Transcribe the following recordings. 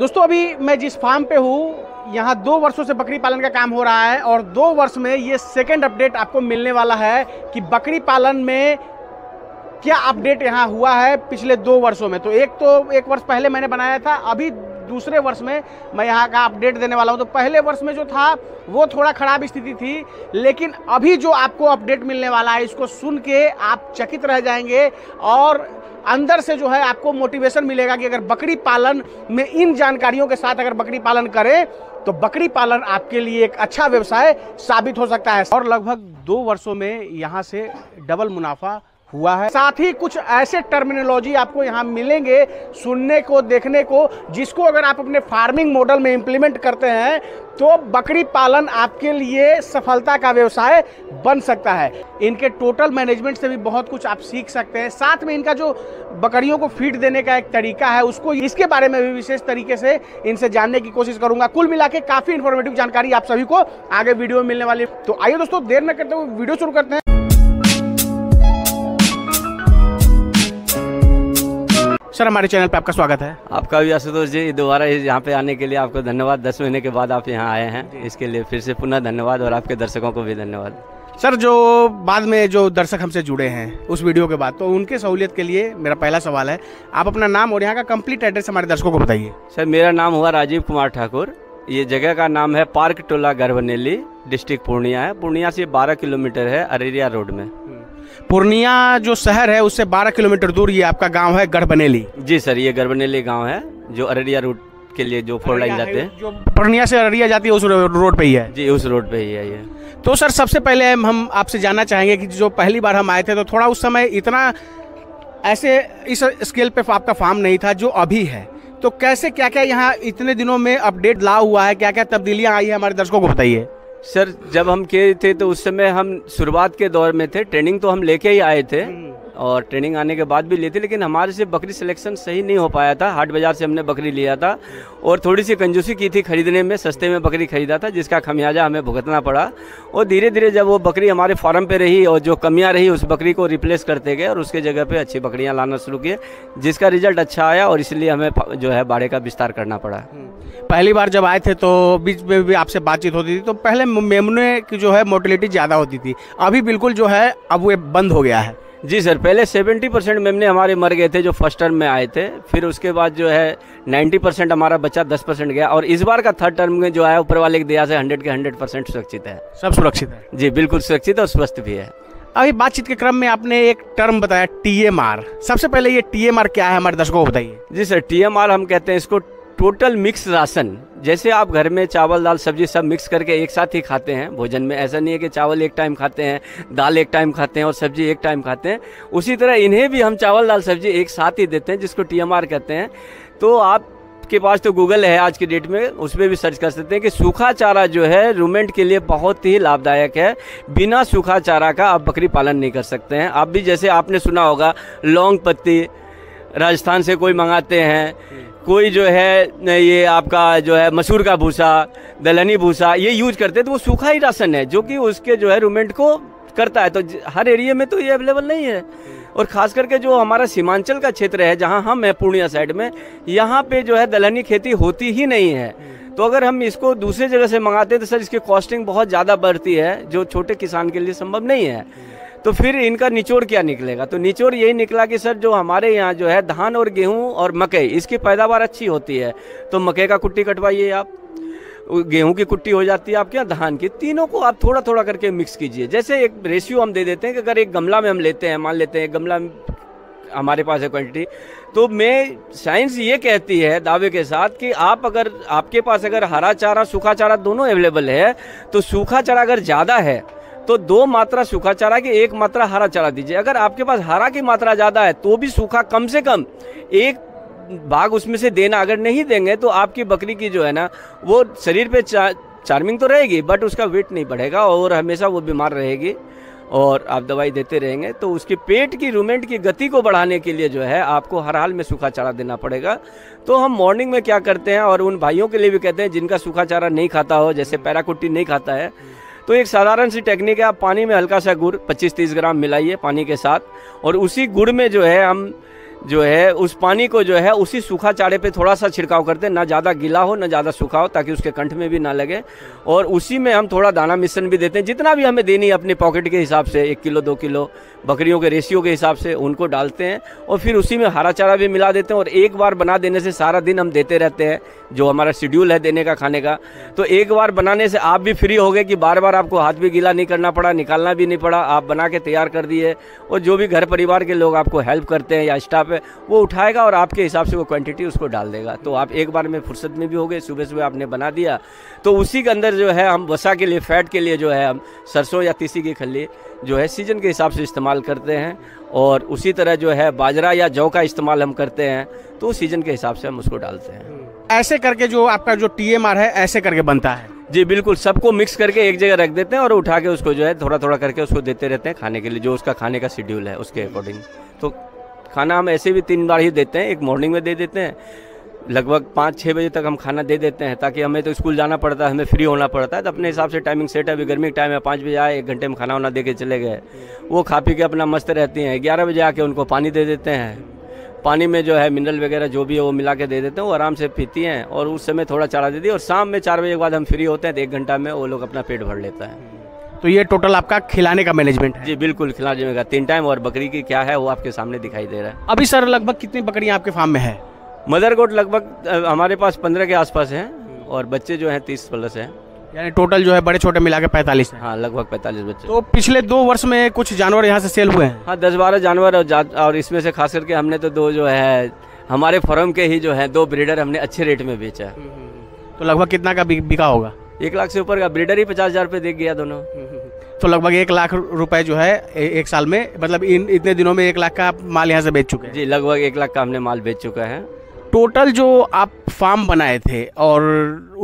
दोस्तों अभी मैं जिस फार्म पे हूँ यहाँ दो वर्षों से बकरी पालन का काम हो रहा है और दो वर्ष में ये सेकंड अपडेट आपको मिलने वाला है कि बकरी पालन में क्या अपडेट यहाँ हुआ है पिछले दो वर्षों में तो एक तो एक वर्ष पहले मैंने बनाया था अभी दूसरे वर्ष में मैं यहाँ का अपडेट देने वाला हूँ तो पहले वर्ष में जो था वो थोड़ा खराब स्थिति थी लेकिन अभी जो आपको अपडेट मिलने वाला है इसको सुन के आप चकित रह जाएंगे और अंदर से जो है आपको मोटिवेशन मिलेगा कि अगर बकरी पालन में इन जानकारियों के साथ अगर बकरी पालन करें तो बकरी पालन आपके लिए एक अच्छा व्यवसाय साबित हो सकता है और लगभग दो वर्षों में यहाँ से डबल मुनाफा हुआ है साथ ही कुछ ऐसे टर्मिनोलॉजी आपको यहाँ मिलेंगे सुनने को देखने को जिसको अगर आप अपने फार्मिंग मॉडल में इम्प्लीमेंट करते हैं तो बकरी पालन आपके लिए सफलता का व्यवसाय बन सकता है इनके टोटल मैनेजमेंट से भी बहुत कुछ आप सीख सकते हैं साथ में इनका जो बकरियों को फीड देने का एक तरीका है उसको इसके बारे में भी विशेष तरीके से इनसे जानने की कोशिश करूंगा कुल मिला के काफ़ी इन्फॉर्मेटिव जानकारी आप सभी को आगे वीडियो में मिलने वाली तो आइए दोस्तों देर न करते हुए वीडियो शुरू करते हैं सर हमारे चैनल पर आपका स्वागत है आपका भी आशुतोष जी दोबारा यहाँ पे आने के लिए आपको धन्यवाद दस महीने के बाद आप यहाँ आए हैं इसके लिए फिर से पुनः धन्यवाद और आपके दर्शकों को भी धन्यवाद सर जो बाद में जो दर्शक हमसे जुड़े हैं उस वीडियो के बाद तो उनके सहूलियत के लिए मेरा पहला सवाल है आप अपना नाम और यहाँ का कंप्लीट एड्रेस हमारे दर्शकों को बताइए सर मेरा नाम हुआ राजीव कुमार ठाकुर ये जगह का नाम है पार्क टोला गर्भनेली डिस्ट्रिक्ट पूर्णिया है पूर्णिया से 12 किलोमीटर है अरेरिया रोड में हम्म। पूर्णिया जो शहर है उससे 12 किलोमीटर दूर ये आपका गांव है गढ़बनेली जी सर ये गढ़बनेली गांव है जो अररिया रूट के लिए जो फोर लाइन जाते हैं जो पूर्णिया से अररिया जाती है उस रोड पे ही है जी उस रोड पे ही है ये तो सर सबसे पहले हम आपसे जानना चाहेंगे कि जो पहली बार हम आए थे तो थोड़ा उस समय इतना ऐसे इस स्केल पे आपका फार्म नहीं था जो अभी है तो कैसे क्या क्या यहाँ इतने दिनों में अपडेट ला हुआ है क्या क्या तब्दीलियाँ आई है हमारे दर्शकों को बताइए सर जब हम किए थे तो उस समय हम शुरुआत के दौर में थे ट्रेनिंग तो हम लेके ही आए थे हम्म। और ट्रेनिंग आने के बाद भी ली थी लेकिन हमारे से बकरी सिलेक्शन सही नहीं हो पाया था हाट बाज़ार से हमने बकरी लिया था और थोड़ी सी कंजूसी की थी खरीदने में सस्ते में बकरी खरीदा था जिसका खमियाजा हमें भुगतना पड़ा और धीरे धीरे जब वो बकरी हमारे फार्म पर रही और जो कमियाँ रही उस बकरी को रिप्लेस करते गए और उसके जगह पर अच्छी बकरियाँ लाना शुरू किए जिसका रिजल्ट अच्छा आया और इसलिए हमें जो है बाड़े का विस्तार करना पड़ा हम्म। पहली बार जब आए थे तो बीच में भी आपसे बातचीत होती थी तो पहले मेमने की जो है मोटिलिटी ज़्यादा होती थी अभी बिल्कुल जो है अब ये बंद हो गया है जी सर पहले 70 परसेंट मैम ने हमारे मर गए थे जो फर्स्ट टर्म में आए थे फिर उसके बाद जो है 90 परसेंट हमारा बचा 10 परसेंट गया और इस बार का थर्ड टर्म में जो है ऊपर वाले की दया से 100 के 100 परसेंट सुरक्षित है सब सुरक्षित है जी बिल्कुल सुरक्षित और स्वस्थ भी है अभी बातचीत के क्रम में आपने एक टर्म बताया टी सबसे पहले ये टी क्या है हमारे दर्शकों को बताइए जी सर टी हम कहते हैं इसको टोटल मिक्स राशन जैसे आप घर में चावल दाल सब्जी सब मिक्स करके एक साथ ही खाते हैं भोजन में ऐसा नहीं है कि चावल एक टाइम खाते हैं दाल एक टाइम खाते हैं और सब्जी एक टाइम खाते हैं उसी तरह इन्हें भी हम चावल दाल सब्जी एक साथ ही देते हैं जिसको टीएमआर कहते हैं तो आप के पास तो गूगल है आज के डेट में उसमें भी सर्च कर सकते हैं कि सूखा चारा जो है रूमेंट के लिए बहुत ही लाभदायक है बिना सूखा चारा का आप बकरी पालन नहीं कर सकते हैं आप भी जैसे आपने सुना होगा लौंग पत्ती राजस्थान से कोई मंगाते हैं कोई जो है ये आपका जो है मसूर का भूसा दलहनी भूसा ये यूज करते हैं तो वो सूखा ही राशन है जो कि उसके जो है रूमेंट को करता है तो हर एरिया में तो ये अवेलेबल नहीं है और खास करके जो हमारा सीमांचल का क्षेत्र है जहाँ हम हैं पूर्णिया साइड में यहाँ पे जो है दलहनी खेती होती ही नहीं है तो अगर हम इसको दूसरे जगह से मंगाते हैं तो सर इसकी कॉस्टिंग बहुत ज़्यादा बढ़ती है जो छोटे किसान के लिए संभव नहीं है तो फिर इनका निचोड़ क्या निकलेगा तो निचोड़ यही निकला कि सर जो हमारे यहाँ जो है धान और गेहूँ और मकई इसकी पैदावार अच्छी होती है तो मकई का कुट्टी कटवाइए आप गेहूं की कुट्टी हो जाती है आपके यहाँ धान की तीनों को आप थोड़ा थोड़ा करके मिक्स कीजिए जैसे एक रेशियो हम दे देते हैं कि अगर एक गमला में हम लेते हैं मान लेते हैं गमला हमारे पास है क्वांटिटी तो मैं साइंस ये कहती है दावे के साथ कि आप अगर आपके पास अगर हरा चारा सूखा चारा दोनों अवेलेबल है तो सूखा चारा अगर ज़्यादा है तो दो मात्रा सूखा चारा की एक मात्रा हरा चारा दीजिए अगर आपके पास हरा की मात्रा ज़्यादा है तो भी सूखा कम से कम एक भाग उसमें से देना अगर नहीं देंगे तो आपकी बकरी की जो है ना वो शरीर पे चा, चार्मिंग तो रहेगी बट उसका वेट नहीं बढ़ेगा और हमेशा वो बीमार रहेगी और आप दवाई देते रहेंगे तो उसके पेट की रूमेंट की गति को बढ़ाने के लिए जो है आपको हर हाल में सूखा चारा देना पड़ेगा तो हम मॉर्निंग में क्या करते हैं और उन भाइयों के लिए भी कहते हैं जिनका सूखा चारा नहीं खाता हो जैसे पैराकुट्टी नहीं खाता है तो एक साधारण सी टेक्निक है आप पानी में हल्का सा गुड पच्चीस तीस ग्राम मिलाइए पानी के साथ और उसी गुड़ में जो है हम जो है उस पानी को जो है उसी सूखा चारे पे थोड़ा सा छिड़काव करते हैं ना ज़्यादा गीला हो ना ज़्यादा सूखा हो ताकि उसके कंठ में भी ना लगे और उसी में हम थोड़ा दाना मिश्रण भी देते हैं जितना भी हमें देनी है अपने पॉकेट के हिसाब से एक किलो दो किलो बकरियों के रेशियो के हिसाब से उनको डालते हैं और फिर उसी में हरा चारा भी मिला देते हैं और एक बार बना देने से सारा दिन हम देते रहते हैं जो हमारा शेड्यूल है देने का खाने का तो एक बार बनाने से आप भी फ्री हो गए कि बार बार आपको हाथ भी गीला नहीं करना पड़ा निकालना भी नहीं पड़ा आप बना के तैयार कर दिए और जो भी घर परिवार के लोग आपको हेल्प करते हैं या स्टाफ है वो उठाएगा और आपके हिसाब से वो क्वान्टिटी उसको डाल देगा तो आप एक बार में फुर्सत में भी हो गए सुबह सुबह आपने बना दिया तो उसी के अंदर जो है हम वसा के लिए फैट के लिए जो है हम सरसों या तीसी की खली जो है सीज़न के हिसाब से इस्तेमाल करते हैं और उसी तरह जो है बाजरा या जौ का इस्तेमाल हम करते हैं तो सीज़न के हिसाब से हम उसको डालते हैं ऐसे करके जो आपका जो टी है ऐसे करके बनता है जी बिल्कुल सबको मिक्स करके एक जगह रख देते हैं और उठा के उसको जो है थोड़ा थोड़ा करके उसको देते रहते हैं खाने के लिए जो उसका खाने का शेड्यूल है उसके अकॉर्डिंग तो खाना हम ऐसे भी तीन बार ही देते हैं एक मॉर्निंग में दे देते हैं लगभग पाँच छः बजे तक हम खाना दे देते हैं ताकि हमें तो स्कूल जाना पड़ता है हमें फ्री होना पड़ता है तो अपने हिसाब से टाइमिंग सेट है अभी गर्मी का टाइम है पाँच बजे आए एक घंटे में खाना वाना दे के चले गए वो खा पी के अपना मस्त रहती हैं ग्यारह बजे आके उनको पानी दे देते हैं पानी में जो है मिनरल वगैरह जो भी है वो मिला के दे देते हैं वो आराम से पीती हैं और उस समय थोड़ा चारा देती है और शाम में चार बजे के बाद हम फ्री होते हैं तो एक घंटा में वो लोग अपना पेट भर लेता है तो ये टोटल आपका खिलाने का मैनेजमेंट है जी बिल्कुल खिलाने का तीन टाइम और बकरी की क्या है वो आपके सामने दिखाई दे रहा है अभी सर लगभग कितनी बकरियाँ आपके फार्म में है मदर गोट लगभग हमारे पास पंद्रह के आसपास हैं और बच्चे जो हैं तीस प्लस हैं यानी टोटल जो है बड़े छोटे मिला के पैंतालीस हाँ लगभग पैंतालीस बच्चे तो पिछले दो वर्ष में कुछ जानवर यहाँ से सेल हुए हैं हाँ दस बारह जानवर और, और इसमें से खास करके हमने तो दो जो है हमारे फॉर्म के ही जो है दो ब्रीडर हमने अच्छे रेट में बेचा हम्म, हम्म, हम्म। तो लगभग कितना का बिका होगा एक लाख से ऊपर का ब्रीडर ही पचास हजार रुपये देख गया दोनों तो लगभग एक लाख रुपए जो है एक साल में मतलब इन इतने दिनों में एक लाख का माल यहाँ से बेच चुके हैं जी लगभग एक लाख का हमने माल बेच चुका है टोटल जो आप फार्म बनाए थे और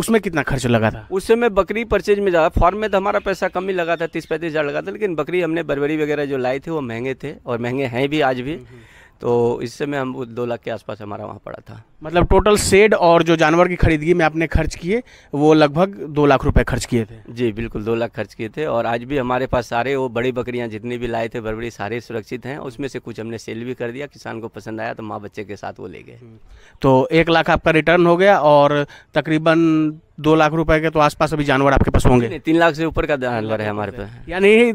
उसमें कितना खर्च लगा था उस समय बकरी परचेज में ज़्यादा फार्म में तो हमारा पैसा कम ही लगा था तीस पैंतीस हज़ार लगा था लेकिन बकरी हमने बरबरी वगैरह जो लाए थे वो महंगे थे और महंगे हैं भी आज भी हम्म, हम्म। तो इस समय हम दो लाख के आसपास हमारा वहाँ पड़ा था मतलब टोटल सेड और जो जानवर की खरीदगी में आपने खर्च किए वो लगभग दो लाख रुपए खर्च किए थे जी बिल्कुल दो लाख खर्च किए थे और आज भी हमारे पास सारे वो बड़ी बकरियाँ जितनी भी लाए थे बड़बड़ी सारे सुरक्षित हैं उसमें से कुछ हमने सेल भी कर दिया किसान को पसंद आया तो माँ बच्चे के साथ वो ले गए हम्म, तो एक लाख आपका रिटर्न हो गया और तकरीबन दो लाख रुपए के तो आसपास अभी जानवर आपके पास होंगे तीन लाख से ऊपर का जानवर है हमारे पास यानी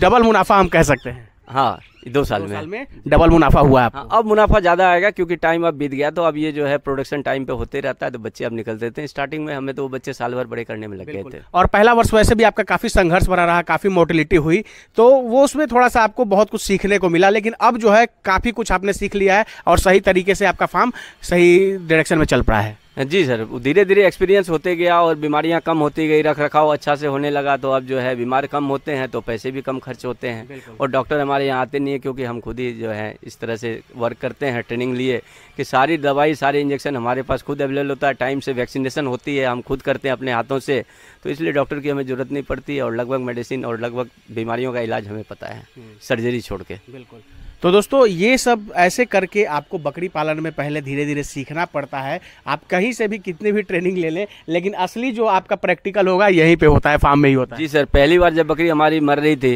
डबल मुनाफा हम कह सकते हैं हाँ दो साल दो में में डबल मुनाफा हुआ है हाँ, अब मुनाफा ज़्यादा आएगा क्योंकि टाइम अब बीत गया तो अब ये जो है प्रोडक्शन टाइम पे होते रहता है तो बच्चे अब निकलते थे हैं स्टार्टिंग में हमें तो वो बच्चे साल भर बड़े करने में लग गए थे और पहला वर्ष वैसे भी आपका काफ़ी संघर्ष बना रहा काफ़ी मोटिलिटी हुई तो वो उसमें थोड़ा सा आपको बहुत कुछ सीखने को मिला लेकिन अब जो है काफ़ी कुछ आपने सीख लिया है और सही तरीके से आपका फार्म सही डायरेक्शन में चल पड़ा है जी सर धीरे धीरे एक्सपीरियंस होते गया और बीमारियां कम होती गई रख रखाव अच्छा से होने लगा तो अब जो है बीमार कम होते हैं तो पैसे भी कम खर्च होते हैं और डॉक्टर हमारे यहाँ आते नहीं है क्योंकि हम खुद ही जो है इस तरह से वर्क करते हैं ट्रेनिंग लिए कि सारी दवाई सारे इंजेक्शन हमारे पास खुद अवेलेबल होता है टाइम से वैक्सीनेशन होती है हम खुद करते हैं अपने हाथों से तो इसलिए डॉक्टर की हमें ज़रूरत नहीं पड़ती और लगभग मेडिसिन और लगभग बीमारियों का इलाज हमें पता है सर्जरी हम्म। छोड़ के बिल्कुल तो दोस्तों ये सब ऐसे करके आपको बकरी पालन में पहले धीरे धीरे सीखना पड़ता है आप कहीं से भी कितनी भी ट्रेनिंग ले लें लेकिन असली जो आपका प्रैक्टिकल होगा यहीं पे होता है फार्म में ही होता है जी सर पहली बार जब बकरी हमारी मर रही थी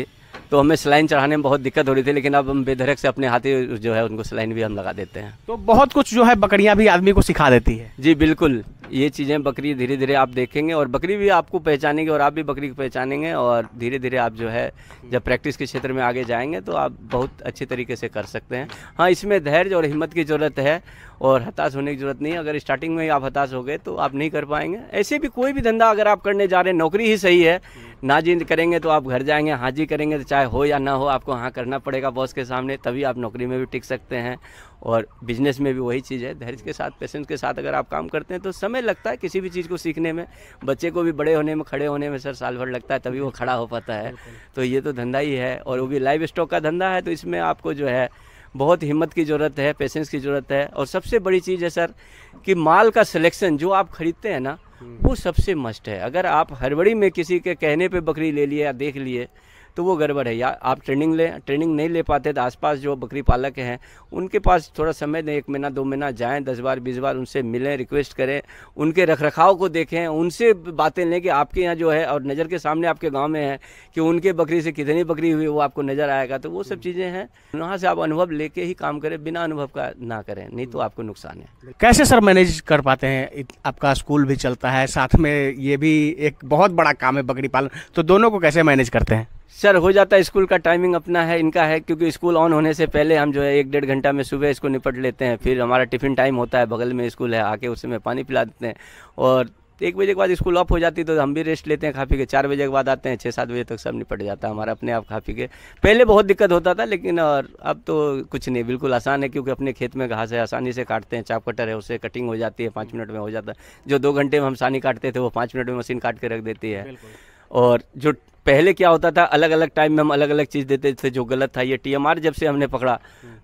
तो हमें सलाइन चढ़ाने में बहुत दिक्कत हो रही थी लेकिन अब हम बेधरक से अपने हाथी जो है उनको सलाइन भी हम लगा देते हैं तो बहुत कुछ जो है बकरियाँ भी आदमी को सिखा देती है जी बिल्कुल ये चीज़ें बकरी धीरे धीरे आप देखेंगे और बकरी भी आपको पहचानेंगे और आप भी बकरी को पहचानेंगे और धीरे धीरे आप जो है जब प्रैक्टिस के क्षेत्र में आगे जाएंगे तो आप बहुत अच्छे तरीके से कर सकते हैं हाँ इसमें धैर्य और हिम्मत की ज़रूरत है और हताश होने की ज़रूरत नहीं है अगर स्टार्टिंग में आप हताश हो गए तो आप नहीं कर पाएंगे ऐसे भी कोई भी धंधा अगर आप करने जा रहे हैं नौकरी ही सही है ना जी करेंगे तो आप घर जाएंगे हाजी करेंगे तो चाहे हो या ना हो आपको हाँ करना पड़ेगा बॉस के सामने तभी आप नौकरी में भी टिक सकते हैं और बिजनेस में भी वही चीज़ है धैर्य के साथ पेशेंस के साथ अगर आप काम करते हैं तो समय लगता है किसी भी चीज़ को सीखने में बच्चे को भी बड़े होने में खड़े होने में सर साल भर लगता है तभी वो खड़ा हो पाता है तो ये तो धंधा ही है और वो भी लाइव स्टॉक का धंधा है तो इसमें आपको जो है बहुत हिम्मत की ज़रूरत है पेशेंस की ज़रूरत है और सबसे बड़ी चीज़ है सर कि माल का सिलेक्शन जो आप ख़रीदते हैं ना हम्म। वो सबसे मस्ट है अगर आप हड़बड़ी में किसी के कहने पे बकरी ले लिए या देख लिए तो वो गड़बड़ है या आप ट्रेनिंग लें ट्रेनिंग नहीं ले पाते तो आसपास जो बकरी पालक हैं उनके पास थोड़ा समय दें एक महीना दो महीना जाएँ दस बार बीस बार उनसे मिलें रिक्वेस्ट करें उनके रख को देखें उनसे बातें लें कि आपके यहाँ जो है और नज़र के सामने आपके गाँव में है कि उनके बकरी से कितनी बकरी हुई वो आपको नज़र आएगा तो वो सब हम्म। चीज़ें हैं वहाँ से आप अनुभव लेके ही काम करें बिना अनुभव का ना करें नहीं तो हम्म। आपको नुकसान है कैसे सर मैनेज कर पाते हैं आपका स्कूल भी चलता है साथ में ये भी एक बहुत बड़ा काम है बकरी पालन तो दोनों को कैसे मैनेज करते हैं सर हो जाता है स्कूल का टाइमिंग अपना है इनका है क्योंकि स्कूल ऑन होने से पहले हम जो है एक डेढ़ घंटा में सुबह इसको निपट लेते हैं फिर हमारा टिफ़िन टाइम होता है बगल में स्कूल है आके उसमें पानी पिला देते हैं और एक बजे के बाद स्कूल ऑफ हो जाती तो हम भी रेस्ट लेते हैं काफ़ी के चार बजे के बाद आते हैं छः सात बजे तक सब निपट जाता है हमारा अपने आप काफ़ी के पहले बहुत दिक्कत होता था लेकिन और अब तो कुछ नहीं बिल्कुल आसान है क्योंकि अपने खेत में घास है आसानी से काटते हैं चाप कटर है उससे कटिंग हो जाती है पाँच मिनट में हो जाता है जो दो घंटे में हम सानी काटते थे वो पाँच मिनट में मशीन काट के रख देती है और जो पहले क्या होता था अलग अलग टाइम में हम अलग अलग चीज़ देते थे जो गलत था ये टीएमआर जब से हमने पकड़ा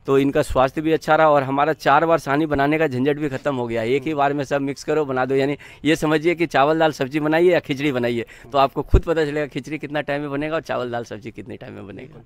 तो इनका स्वास्थ्य भी अच्छा रहा और हमारा चार बार सानी बनाने का झंझट भी खत्म हो गया एक ही बार में सब मिक्स करो बना दो यानी ये समझिए कि चावल दाल सब्जी बनाइए या खिचड़ी बनाइए तो आपको खुद पता चलेगा खिचड़ी कितना टाइम में बनेगा और चावल दाल सब्जी कितने टाइम में बनेगा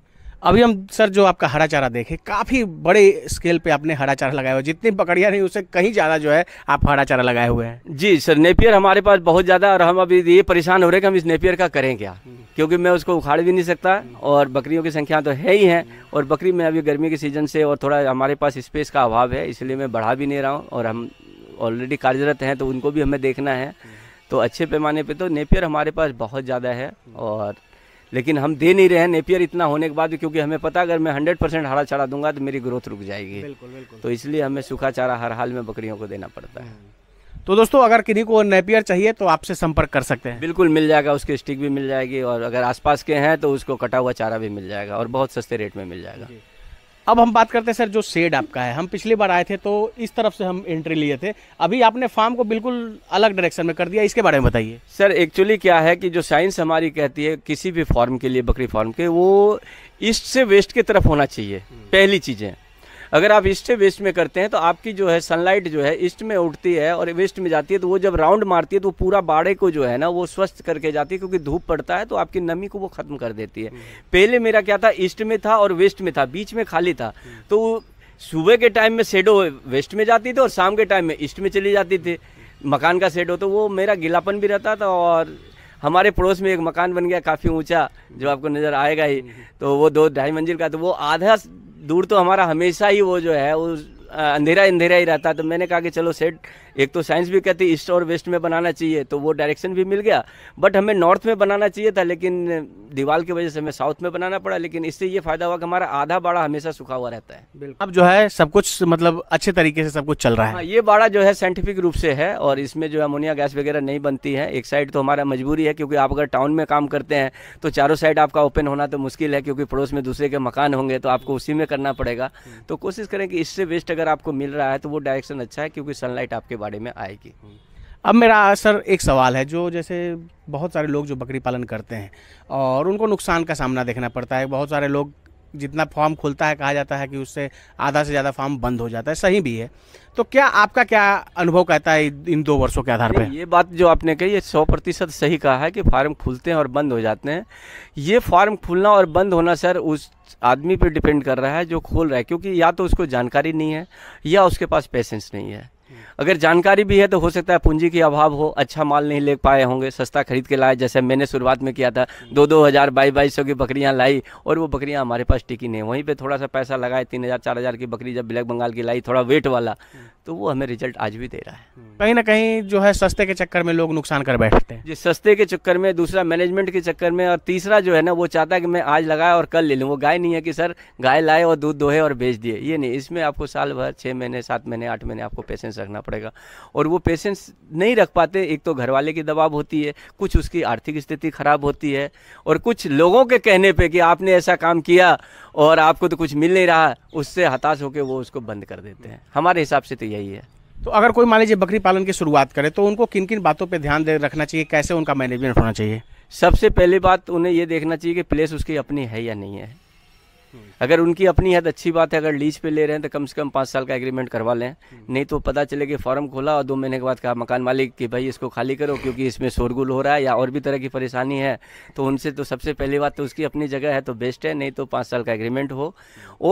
अभी हम सर जो आपका हरा चारा देखें काफ़ी बड़े स्केल पे आपने हरा चारा लगाया हुआ है जितनी बकरियाँ नहीं उससे कहीं ज़्यादा जो है आप हरा चारा लगाए हुए हैं जी सर नेपियर हमारे पास बहुत ज़्यादा और हम अभी ये परेशान हो रहे हैं कि हम इस नेपियर का करें क्या क्योंकि मैं उसको उखाड़ भी नहीं सकता और बकरियों की संख्या तो है ही है और बकरी में अभी गर्मी के सीज़न से और थोड़ा हमारे पास स्पेस का अभाव है इसलिए मैं बढ़ा भी नहीं रहा हूँ और हम ऑलरेडी कार्यरत हैं तो उनको भी हमें देखना है तो अच्छे पैमाने पे तो नेपियर हमारे पास बहुत ज़्यादा है और लेकिन हम दे नहीं रहे हैं नेपियर इतना होने के बाद क्योंकि हमें पता अगर मैं हंड्रेड परसेंट हरा चारा दूंगा तो मेरी ग्रोथ रुक जाएगी बिल्कुल बिल्कुल तो इसलिए हमें सूखा चारा हर हाल में बकरियों को देना पड़ता है हम्म। तो दोस्तों अगर किन्हीं को नेपियर चाहिए तो आपसे संपर्क कर सकते हैं बिल्कुल मिल जाएगा उसकी स्टिक भी मिल जाएगी और अगर आसपास के हैं तो उसको कटा हुआ चारा भी मिल जाएगा और बहुत सस्ते रेट में मिल जाएगा अब हम बात करते हैं सर जो सेड आपका है हम पिछली बार आए थे तो इस तरफ से हम एंट्री लिए थे अभी आपने फार्म को बिल्कुल अलग डायरेक्शन में कर दिया इसके बारे में बताइए सर एक्चुअली क्या है कि जो साइंस हमारी कहती है किसी भी फार्म के लिए बकरी फार्म के वो ईस्ट से वेस्ट की तरफ होना चाहिए हम्म। पहली चीज़ें अगर आप ईस्ट से वेस्ट में करते हैं तो आपकी जो है सनलाइट जो है ईस्ट में उठती है और वेस्ट में जाती है तो वो जब राउंड मारती है तो पूरा बाड़े को जो है ना वो स्वस्थ करके जाती है क्योंकि धूप पड़ता है तो आपकी नमी को वो ख़त्म कर देती है पहले मेरा क्या था ईस्ट में था और वेस्ट में था बीच में खाली था तो सुबह के टाइम में शेडो वेस्ट में जाती थी और शाम के टाइम में ईस्ट में चली जाती थी मकान का शेडो तो वो मेरा गिलापन भी रहता था और हमारे पड़ोस में एक मकान बन गया काफ़ी ऊंचा जो आपको नज़र आएगा ही तो वो दो ढाई मंजिल का तो वो आधा दूर तो हमारा हमेशा ही वो जो है वो अंधेरा अंधेरा ही रहता तो मैंने कहा कि चलो सेट एक तो साइंस भी कहती ईस्ट और वेस्ट में बनाना चाहिए तो वो डायरेक्शन भी मिल गया बट हमें नॉर्थ में बनाना चाहिए था लेकिन दीवार की वजह से हमें साउथ में बनाना पड़ा लेकिन इससे ये फायदा हुआ कि हमारा आधा बाड़ा हमेशा सूखा हुआ रहता है अब जो है सब कुछ मतलब अच्छे तरीके से सब कुछ चल रहा है हाँ, ये बाड़ा जो है साइंटिफिक रूप से है और इसमें जो अमोनिया गैस वगैरह नहीं बनती है एक साइड तो हमारा मजबूरी है क्योंकि आप अगर टाउन में काम करते हैं तो चारों साइड आपका ओपन होना तो मुश्किल है क्योंकि पड़ोस में दूसरे के मकान होंगे तो आपको उसी में करना पड़ेगा तो कोशिश करें कि इससे वेस्ट अगर आपको मिल रहा है तो वो डायरेक्शन अच्छा है क्योंकि सनलाइट आपके बारे में आएगी अब मेरा सर एक सवाल है जो जैसे बहुत सारे लोग जो बकरी पालन करते हैं और उनको नुकसान का सामना देखना पड़ता है बहुत सारे लोग जितना फॉर्म खुलता है कहा जाता है कि उससे आधा से ज़्यादा फॉर्म बंद हो जाता है सही भी है तो क्या आपका क्या अनुभव कहता है इन दो वर्षों के आधार पर ये बात जो आपने कही ये सौ प्रतिशत सही कहा है कि फार्म खुलते हैं और बंद हो जाते हैं ये फार्म खुलना और बंद होना सर उस आदमी पर डिपेंड कर रहा है जो खोल रहा है क्योंकि या तो उसको जानकारी नहीं है या उसके पास पेशेंस नहीं है अगर जानकारी भी है तो हो सकता है पूंजी के अभाव हो अच्छा माल नहीं ले पाए होंगे सस्ता खरीद के लाए जैसे मैंने शुरुआत में किया था हम्म। दो दो हज़ार बाईस बाईस सौ की बकरियाँ लाई और वो बकरियाँ हमारे पास टिकी नहीं वहीं पर थोड़ा सा पैसा लगाए तीन हज़ार चार हज़ार की बकरी जब ब्लैक बंगाल की लाई थोड़ा वेट वाला हम्म। तो वो हमें रिजल्ट आज भी दे रहा है हम्म। कहीं ना कहीं जो है सस्ते के चक्कर में लोग नुकसान कर बैठते हैं जी सस्ते के चक्कर में दूसरा मैनेजमेंट के चक्कर में और तीसरा जो है ना वो चाहता है कि मैं आज लगाया और कल ले लूँ वो गाय नहीं है कि सर गाय लाए और दूध दोहे और बेच दिए ये नहीं इसमें आपको साल भर छः महीने सात महीने आठ महीने आपको पेशेंस रखना पड़ेगा और वो पेशेंस नहीं रख पाते एक तो घर वाले की दबाव होती है कुछ उसकी आर्थिक स्थिति खराब होती है और कुछ लोगों के कहने पर कि आपने ऐसा काम किया और आपको तो कुछ मिल नहीं रहा उससे हताश होकर वो उसको बंद कर देते हैं हमारे हिसाब से तो यही है तो अगर कोई मान लीजिए बकरी पालन की शुरुआत करे तो उनको किन किन बातों पर ध्यान दे रखना चाहिए कैसे उनका मैनेजमेंट होना चाहिए सबसे पहली बात उन्हें ये देखना चाहिए कि प्लेस उसकी अपनी है या नहीं है अगर उनकी अपनी हद अच्छी बात है अगर लीज पे ले रहे हैं तो कम से कम पाँच साल का एग्रीमेंट करवा लें नहीं तो पता चले कि फॉर्म खोला और दो महीने के बाद कहा मकान मालिक कि भाई इसको खाली करो क्योंकि इसमें शोरगुल हो रहा है या और भी तरह की परेशानी है तो उनसे तो सबसे पहली बात तो उसकी अपनी जगह है तो बेस्ट है नहीं तो पाँच साल का एग्रीमेंट हो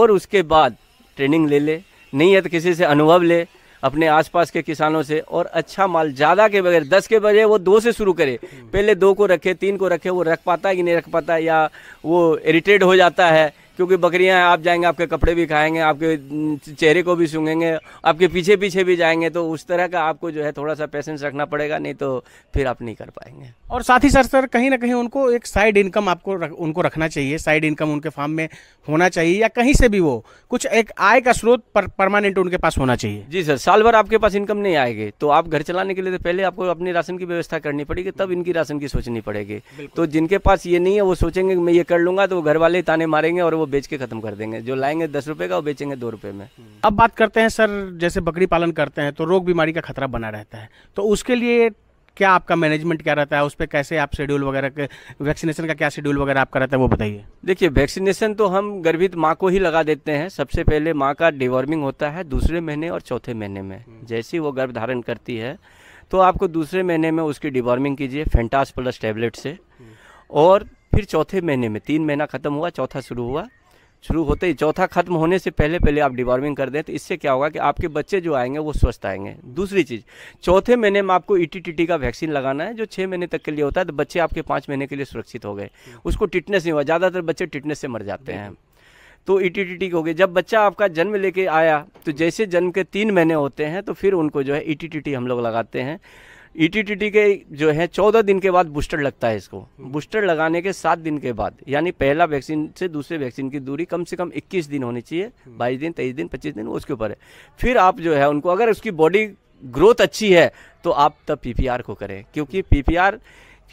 और उसके बाद ट्रेनिंग ले ले नहीं है तो किसी से अनुभव ले अपने आसपास के किसानों से और अच्छा माल ज़्यादा के बगैर दस के बजे वो दो से शुरू करे पहले दो को रखे तीन को रखे वो रख पाता है कि नहीं रख पाता या वो इरिटेट हो जाता है क्योंकि बकरियां आप जाएंगे आपके कपड़े भी खाएंगे आपके चेहरे को भी सूंघेंगे आपके पीछे पीछे भी जाएंगे तो उस तरह का आपको जो है थोड़ा सा पेशेंस रखना पड़ेगा नहीं तो फिर आप नहीं कर पाएंगे और साथ ही सर सर कहीं ना कहीं उनको एक साइड इनकम आपको रख, उनको रखना चाहिए साइड इनकम उनके फार्म में होना चाहिए या कहीं से भी वो कुछ एक आय का स्रोत पर, परमानेंट उनके पास होना चाहिए जी सर साल भर आपके पास इनकम नहीं आएगी तो आप घर चलाने के लिए तो पहले आपको अपनी राशन की व्यवस्था करनी पड़ेगी तब इनकी राशन की सोचनी पड़ेगी तो जिनके पास ये नहीं है वो सोचेंगे मैं ये कर लूंगा तो वो घर वाले ताने मारेंगे और वो बेच के खत्म कर देंगे जो लाएंगे दस रुपये का वो बेचेंगे दो रुपये में हम्म। अब बात करते हैं सर जैसे बकरी पालन करते हैं तो रोग बीमारी का खतरा बना रहता है तो उसके लिए क्या आपका मैनेजमेंट क्या रहता है उस पर कैसे आप शेड्यूल वगैरह वैक्सीनेशन का क्या शेड्यूल वगैरह आपका रहता है वो बताइए देखिए वैक्सीनेशन तो हम गर्भित माँ को ही लगा देते हैं सबसे पहले माँ का डिवॉर्मिंग होता है दूसरे महीने और चौथे महीने में हम्म। जैसे वो गर्भ धारण करती है तो आपको दूसरे महीने में उसकी डिवॉर्मिंग कीजिए फेंटास प्लस टेबलेट से हम्म। और फिर चौथे महीने में तीन महीना ख़त्म हुआ चौथा शुरू हुआ शुरू होते ही चौथा खत्म होने से पहले पहले आप डिवॉर्मिंग कर दें तो इससे क्या होगा कि आपके बच्चे जो आएंगे वो स्वस्थ आएंगे दूसरी चीज़ चौथे महीने में आपको ई e टी का वैक्सीन लगाना है जो छः महीने तक के लिए होता है तो बच्चे आपके पाँच महीने के लिए सुरक्षित हो गए उसको टिटनेस नहीं हुआ ज़्यादातर बच्चे टिटनेस से मर जाते हैं तो ई e टी हो गई जब बच्चा आपका जन्म लेके आया तो जैसे जन्म के तीन महीने होते हैं तो फिर उनको जो है ई e हम लोग लगाते हैं ईटीटीटी के जो है चौदह दिन के बाद बूस्टर लगता है इसको बूस्टर लगाने के सात दिन के बाद यानी पहला वैक्सीन से दूसरे वैक्सीन की दूरी कम से कम 21 दिन होनी चाहिए 22 दिन 23 दिन 25 दिन उसके ऊपर है फिर आप जो है उनको अगर उसकी बॉडी ग्रोथ अच्छी है तो आप तब पी को करें क्योंकि पी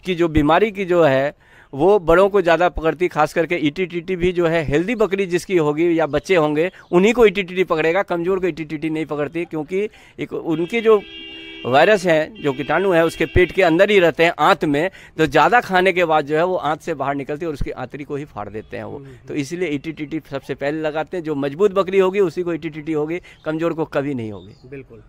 की जो बीमारी की जो है वो बड़ों को ज़्यादा पकड़ती खास करके ई भी जो है हेल्दी बकरी जिसकी होगी या बच्चे होंगे उन्हीं को ई पकड़ेगा कमज़ोर को ई नहीं पकड़ती क्योंकि एक उनकी जो वायरस है जो कीटाणु है उसके पेट के अंदर ही रहते हैं आंत में तो ज़्यादा खाने के बाद जो है वो आंत से बाहर निकलती है और उसकी आंतरी को ही फाड़ देते हैं वो हम्म। तो इसीलिए ई e टी सबसे पहले लगाते हैं जो मजबूत बकरी होगी उसी को ई e टी होगी कमज़ोर को कभी नहीं होगी बिल्कुल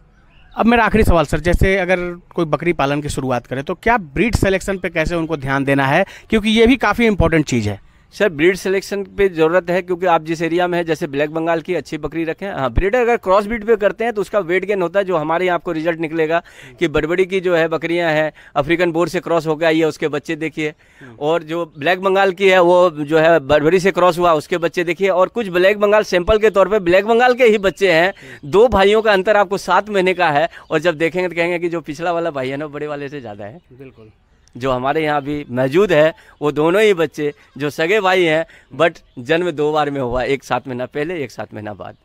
अब मेरा आखिरी सवाल सर जैसे अगर कोई बकरी पालन की शुरुआत करे तो क्या ब्रीड सेलेक्शन पे कैसे उनको ध्यान देना है क्योंकि ये भी काफ़ी इंपॉर्टेंट चीज़ है सर ब्रीड सिलेक्शन पे ज़रूरत है क्योंकि आप जिस एरिया में है जैसे ब्लैक बंगाल की अच्छी बकरी रखें हाँ ब्रीडर अगर क्रॉस ब्रीड पे करते हैं तो उसका वेट गेन होता है जो हमारे यहाँ आपको रिजल्ट निकलेगा कि बड़बड़ी की जो है बकरियाँ हैं अफ्रीकन बोर से क्रॉस होकर आई है उसके बच्चे देखिए और जो ब्लैक बंगाल की है वो जो है बड़बड़ी से क्रॉस हुआ उसके बच्चे देखिए और कुछ ब्लैक बंगाल सैंपल के तौर पर ब्लैक बंगाल के ही बच्चे हैं दो भाइयों का अंतर आपको सात महीने का है और जब देखेंगे तो कहेंगे कि जो पिछला वाला भाई है ना बड़े वाले से ज़्यादा है बिल्कुल जो हमारे यहाँ भी मौजूद है वो दोनों ही बच्चे जो सगे भाई हैं बट जन्म दो बार में हुआ एक सात महीना पहले एक सात महीना बाद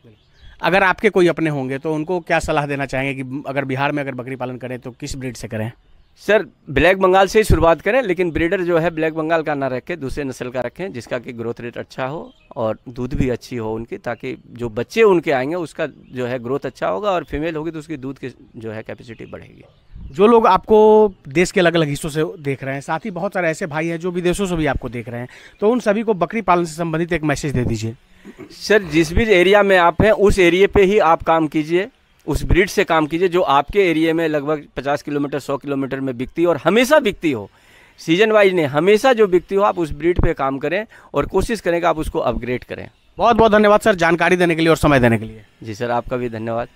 अगर आपके कोई अपने होंगे तो उनको क्या सलाह देना चाहेंगे कि अगर बिहार में अगर बकरी पालन करें तो किस ब्रीड से करें सर ब्लैक बंगाल से ही शुरुआत करें लेकिन ब्रीडर जो है ब्लैक बंगाल का ना रखें दूसरे नस्ल का रखें जिसका कि ग्रोथ रेट अच्छा हो और दूध भी अच्छी हो उनकी ताकि जो बच्चे उनके आएंगे उसका जो है ग्रोथ अच्छा होगा और फीमेल होगी तो उसकी दूध की जो है कैपेसिटी बढ़ेगी जो लोग आपको देश के अलग अलग हिस्सों से देख रहे हैं साथ ही बहुत सारे ऐसे भाई हैं जो विदेशों से भी आपको देख रहे हैं तो उन सभी को बकरी पालन से संबंधित एक मैसेज दे दीजिए सर जिस भी एरिया में आप हैं उस एरिए पे ही आप काम कीजिए उस ब्रीड से काम कीजिए जो आपके एरिया में लगभग पचास किलोमीटर सौ किलोमीटर में बिकती हो और हमेशा बिकती हो सीजन वाइज नहीं हमेशा जो बिकती हो आप उस ब्रीड पे काम करें और कोशिश करें कि आप उसको अपग्रेड करें बहुत बहुत धन्यवाद सर जानकारी देने के लिए और समय देने के लिए जी सर आपका भी धन्यवाद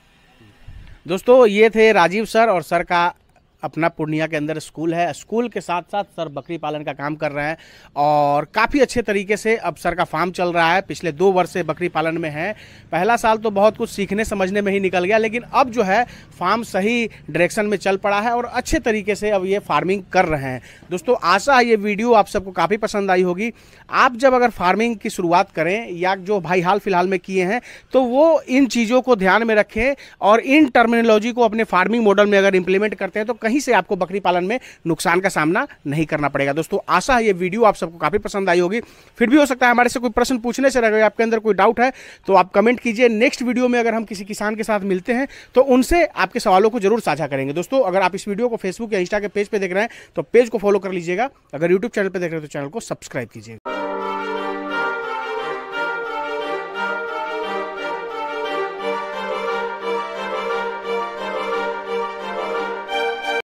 दोस्तों ये थे राजीव सर और सर का अपना पूर्णिया के अंदर स्कूल है स्कूल के साथ साथ सर बकरी पालन का काम कर रहे हैं और काफ़ी अच्छे तरीके से अब सर का फार्म चल रहा है पिछले दो वर्ष से बकरी पालन में है पहला साल तो बहुत कुछ सीखने समझने में ही निकल गया लेकिन अब जो है फार्म सही डायरेक्शन में चल पड़ा है और अच्छे तरीके से अब ये फार्मिंग कर रहे हैं दोस्तों आशा है ये वीडियो आप सबको काफ़ी पसंद आई होगी आप जब अगर फार्मिंग की शुरुआत करें या जो भाई हाल फिलहाल में किए हैं तो वो इन चीज़ों को ध्यान में रखें और इन टर्मिनोलॉजी को अपने फार्मिंग मॉडल में अगर इम्प्लीमेंट करते हैं तो कहीं से आपको बकरी पालन में नुकसान का सामना नहीं करना पड़ेगा दोस्तों आशा है ये वीडियो आप सबको काफ़ी पसंद आई होगी फिर भी हो सकता है हमारे से कोई प्रश्न पूछने से रह गए आपके अंदर कोई डाउट है तो आप कमेंट कीजिए नेक्स्ट वीडियो में अगर हम किसी किसान के साथ मिलते हैं तो उनसे आपके सवालों को जरूर साझा करेंगे दोस्तों अगर आप इस वीडियो को फेसबुक या इंस्टा के पेज पर देख रहे हैं तो पेज को फॉलो कर लीजिएगा अगर यूट्यूब चैनल पर देख रहे हैं तो चैनल को सब्सक्राइब कीजिएगा